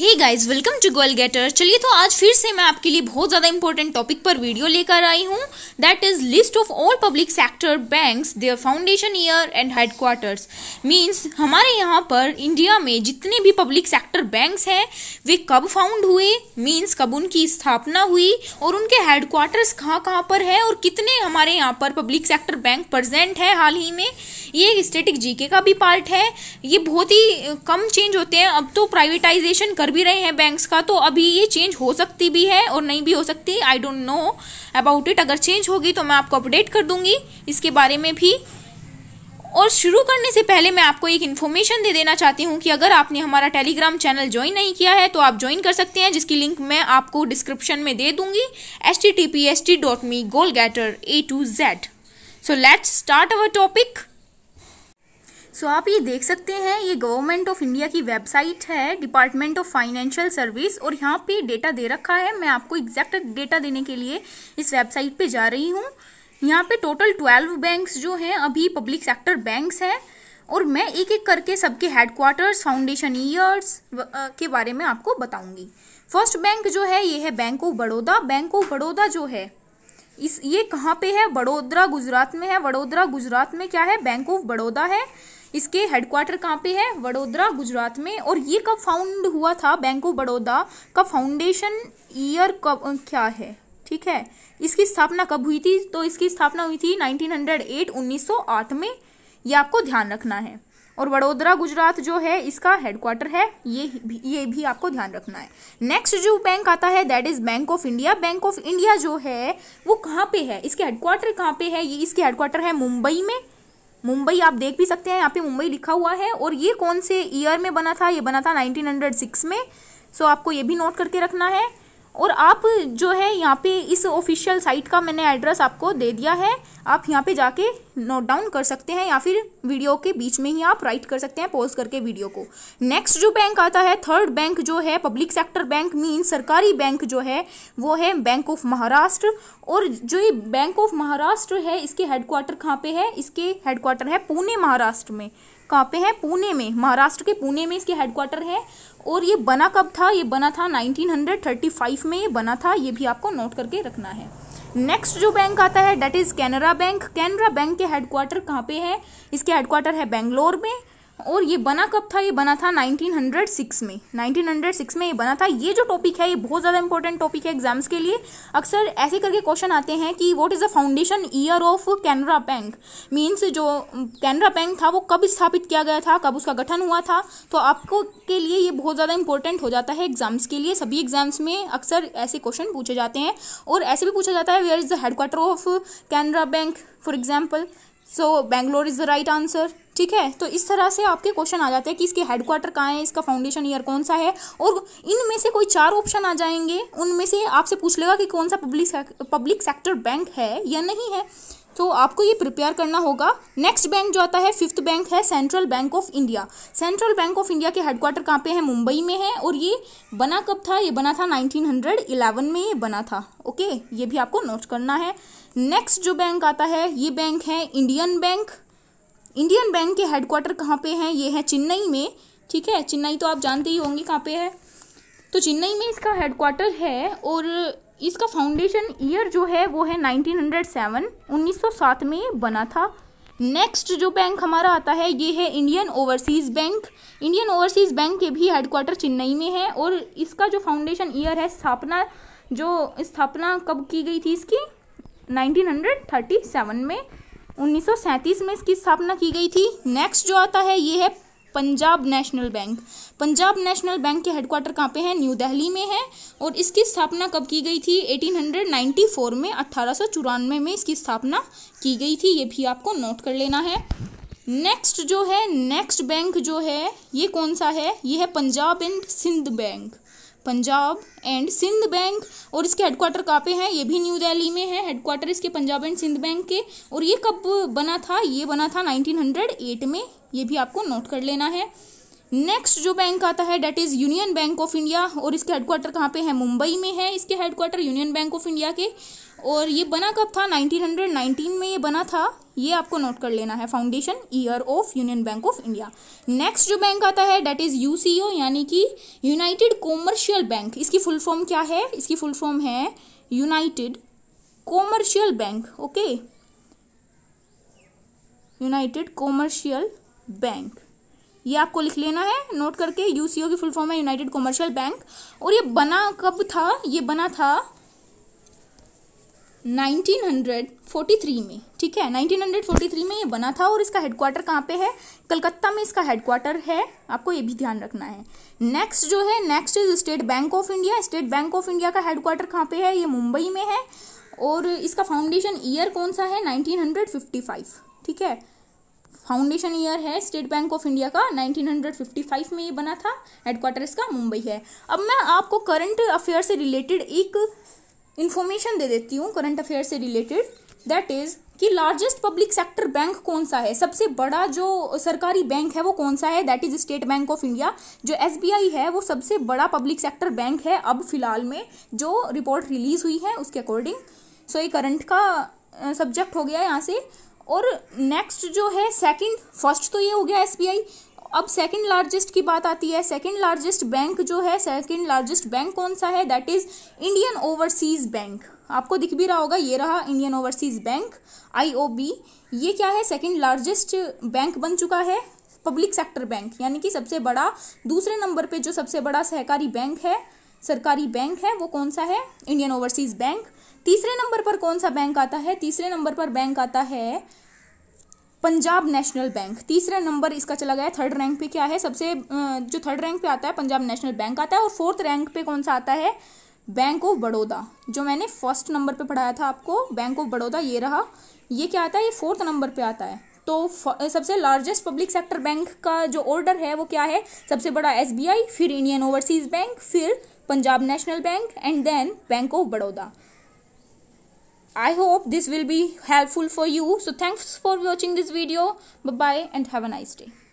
Hey guys welcome to Goal Getter चलिए तो आज फिर से मैं आपके लिए बहुत ज़्यादा इंपॉर्टेंट टॉपिक पर वीडियो लेकर आई हूँ that is list of all public sector banks their foundation year and headquarters means हमारे यहाँ पर इंडिया में जितने भी पब्लिक सेक्टर बैंक्स हैं वे कब फाउंड हुए मीन्स कब उनकी स्थापना हुई और उनके हेडक्वार्टर्स कहाँ कहाँ पर है और कितने हमारे यहाँ पर पब्लिक सेक्टर बैंक प्रजेंट है हाल ही में ये स्टेटिक जीके का भी पार्ट है ये बहुत ही कम चेंज होते हैं अब तो प्राइवेटाइजेशन कर कर भी रहे हैं बैंक्स का तो अभी ये चेंज हो सकती भी है और नहीं भी हो सकती I don't know about it अगर चेंज होगी तो मैं आपको अपडेट कर दूंगी इसके बारे में भी और शुरू करने से पहले मैं आपको एक इन्फॉर्मेशन दे देना चाहती हूँ कि अगर आपने हमारा टेलीग्राम चैनल ज्वाइन नहीं किया है तो आप ज्वाइन कर सकते हैं जिसकी लिंक मैं आपको डिस्क्रिप्शन में दे दूंगी h t t p s t dot me Goal Getter A to Z so let's start our topic so so, आप ये देख सकते हैं ये गवर्नमेंट ऑफ इंडिया की वेबसाइट है डिपार्टमेंट ऑफ फाइनेंशियल सर्विस और यहाँ पे डेटा दे रखा है मैं आपको एग्जैक्ट डेटा देने के लिए इस वेबसाइट पे जा रही हूँ यहाँ पे टोटल ट्वेल्व बैंक्स जो हैं अभी पब्लिक सेक्टर बैंक्स हैं और मैं एक एक करके सबके हेडक्वार्टर्स फाउंडेशन ईयर्स के बारे में आपको बताऊंगी फर्स्ट बैंक जो है ये है Bank of Baroda Bank of Baroda जो है इस ये कहाँ पे है बड़ोदरा गुजरात में है वडोदरा गुजरात में क्या है बैंक ऑफ बड़ौदा है इसके हेडक्वार्टर कहाँ पे है वडोदरा गुजरात में और ये कब फाउंड हुआ था बैंक ऑफ बड़ौदा का फाउंडेशन ईयर कब क्या है ठीक है इसकी स्थापना कब हुई थी तो इसकी स्थापना हुई थी 1908 1908 में ये आपको ध्यान रखना है और वडोदरा गुजरात जो है इसका हेडक्वार्टर है ये भी, ये भी आपको ध्यान रखना है नेक्स्ट जो बैंक आता है that is Bank of India Bank of India जो है वो कहाँ पे है इसके हेडक्वार्टर कहाँ पे है ये इसके हेडक्वार्टर है मुंबई में मुंबई आप देख भी सकते हैं यहाँ पे मुंबई लिखा हुआ है और ये कौन से ईयर में बना था ये बना था 1906 में सो आपको ये भी नोट करके रखना है और आप जो है यहाँ पे इस ऑफिशियल साइट का मैंने एड्रेस आपको दे दिया है आप यहाँ पे जाके नोट डाउन कर सकते हैं या फिर वीडियो के बीच में ही आप राइट कर सकते हैं पोज करके वीडियो को नेक्स्ट जो बैंक आता है थर्ड बैंक जो है पब्लिक सेक्टर बैंक मीन सरकारी बैंक जो है वो है बैंक ऑफ महाराष्ट्र और जो ये बैंक ऑफ महाराष्ट्र है इसके हेडक्वार्टर कहाँ पे है इसके हेडक्वार्टर है पुणे महाराष्ट्र में कहाँ पे है पुणे में महाराष्ट्र के पुणे में इसके हेडक्वार्टर है और ये बना कब था ये बना था 1935 में ये बना था ये भी आपको नोट करके रखना है नेक्स्ट जो बैंक आता है that is Canara Bank Canara Bank के हेडक्वार्टर कहाँ पे है इसके हेडक्वार्टर है बेंगलोर में और ये बना कब था ये बना था 1906 में 1906 में ये बना था ये जो टॉपिक है ये बहुत ज़्यादा इंपॉर्टेंट टॉपिक है एग्जाम्स के लिए अक्सर ऐसे करके क्वेश्चन आते हैं कि what is the foundation year of Canara Bank means जो कैनरा बैंक था वो कब स्थापित किया गया था कब उसका गठन हुआ था तो आपको के लिए ये बहुत ज़्यादा इंपॉर्टेंट हो जाता है एग्जाम्स के लिए सभी एग्जाम्स में अक्सर ऐसे क्वेश्चन पूछे जाते हैं और ऐसे भी पूछा जाता है where is the headquarter of Canara Bank for example so Bangalore is the right answer ठीक है तो इस तरह से आपके क्वेश्चन आ जाते हैं कि इसके हेडक्वार्टर कहाँ है इसका फाउंडेशन ईयर कौन सा है और इनमें से कोई चार ऑप्शन आ जाएंगे उनमें से आपसे पूछ लेगा कि कौन सा पब्लिक पब्लिक सेक्टर बैंक है या नहीं है तो आपको ये प्रिपेयर करना होगा नेक्स्ट बैंक जो आता है फिफ्थ बैंक है Central Bank of India Central Bank of India के हेडक्वार्टर कहाँ पे है मुंबई में है और ये बना कब था ये बना था 1911 में ये बना था ओके ये भी आपको नोट करना है नेक्स्ट जो बैंक आता है ये बैंक है इंडियन बैंक इंडियन बैंक के हेडक्वार्टर कहाँ पे हैं ये है चेन्नई में ठीक है चेन्नई तो आप जानते ही होंगे कहाँ पे है तो चेन्नई में इसका हेडक्वार्टर है और इसका फाउंडेशन ईयर जो है वो है 1907 1907 में बना था नेक्स्ट जो बैंक हमारा आता है ये है Indian Overseas Bank Indian Overseas Bank के भी हेडक्वार्टर चेन्नई में है और इसका जो फाउंडेशन ईयर है स्थापना जो स्थापना कब की गई थी इसकी 1937 में 1937 में इसकी स्थापना की गई थी नेक्स्ट जो आता है ये है Punjab National Bank Punjab National Bank के हेडक्वार्टर कहाँ पे है न्यू दिल्ली में है और इसकी स्थापना कब की गई थी 1894 में अट्ठारह में इसकी स्थापना की गई थी ये भी आपको नोट कर लेना है नेक्स्ट जो है नेक्स्ट बैंक जो है ये कौन सा है ये है Punjab and Sind Bank Punjab and Sind Bank और इसके हेडक्वार्टर कहाँ पे हैं ये भी न्यू दिल्ली में है हेडक्वार्टर इसके पंजाब एंड सिंध बैंक के और ये कब बना था ये बना था 1908 में ये भी आपको नोट कर लेना है नेक्स्ट जो बैंक आता है that is Union Bank of India और इसके हेडक्वार्टर कहाँ पे है मुंबई में है इसके headquarter Union Bank of India के और ये बना कब था 1919 में ये बना था ये आपको नोट कर लेना है foundation year of Union Bank of India next जो बैंक आता है डेट इज़ यू यानी कि यूनाइटेड कॉमर्शियल बैंक इसकी फुल फॉर्म क्या है इसकी फुल फॉर्म है United Commercial Bank okay United Commercial Bank ये आपको लिख लेना है नोट करके यूसीओ की फुल फॉर्म है यूनाइटेड कॉमर्शियल बैंक और ये बना कब था ये बना था 1943 में ठीक है 1943 में ये बना था और इसका हेडक्वार्टर कहाँ पे है कलकत्ता में इसका हेडक्वार्टर है आपको ये भी ध्यान रखना है नेक्स्ट जो है next is State Bank of India State Bank of India का हेडक्वार्टर कहाँ पे है ये मुंबई में है और इसका फाउंडेशन ईयर कौन सा है 1955 ठीक है फाउंडेशन ईयर है स्टेट बैंक ऑफ इंडिया का 1955 में ये बना था हेडक्वार्टर इसका मुंबई है अब मैं आपको करंट अफेयर से रिलेटेड एक इन्फॉर्मेशन दे देती हूँ करंट अफेयर से रिलेटेड दैट इज़ कि लार्जेस्ट पब्लिक सेक्टर बैंक कौन सा है सबसे बड़ा जो सरकारी बैंक है वो कौन सा है that is State Bank of India जो एस है वो सबसे बड़ा पब्लिक सेक्टर बैंक है अब फिलहाल में जो रिपोर्ट रिलीज हुई है उसके अकॉर्डिंग सो ये करंट का सब्जेक्ट हो गया यहाँ से और नेक्स्ट जो है सेकंड फर्स्ट तो ये हो गया एसबीआई अब सेकंड लार्जेस्ट की बात आती है सेकंड लार्जेस्ट बैंक जो है सेकंड लार्जेस्ट बैंक कौन सा है that is Indian Overseas Bank आपको दिख भी रहा होगा ये रहा इंडियन ओवरसीज बैंक आईओबी ये क्या है सेकंड लार्जेस्ट बैंक बन चुका है पब्लिक सेक्टर बैंक यानी कि सबसे बड़ा दूसरे नंबर पे जो सबसे बड़ा सहकारी बैंक है सरकारी बैंक है वो कौन सा है इंडियन ओवरसीज बैंक तीसरे नंबर पर कौन सा बैंक आता है तीसरे नंबर पर बैंक आता है पंजाब नेशनल बैंक तीसरा नंबर इसका चला गया थर्ड रैंक पे क्या है सबसे जो थर्ड रैंक पे आता है पंजाब नेशनल बैंक आता है और फोर्थ रैंक पे कौन सा आता है बैंक ऑफ बड़ौदा जो मैंने फर्स्ट नंबर पे पढ़ाया था आपको बैंक ऑफ बड़ौदा ये रहा ये क्या आता है ये फोर्थ नंबर पे आता है तो सबसे लार्जेस्ट पब्लिक सेक्टर बैंक का जो ऑर्डर है वो क्या है सबसे बड़ा एस फिर इंडियन ओवरसीज बैंक फिर Punjab National Bank and then Bank of Baroda I hope this will be helpful for you. So thanks for watching this video. Bye bye and have a nice day.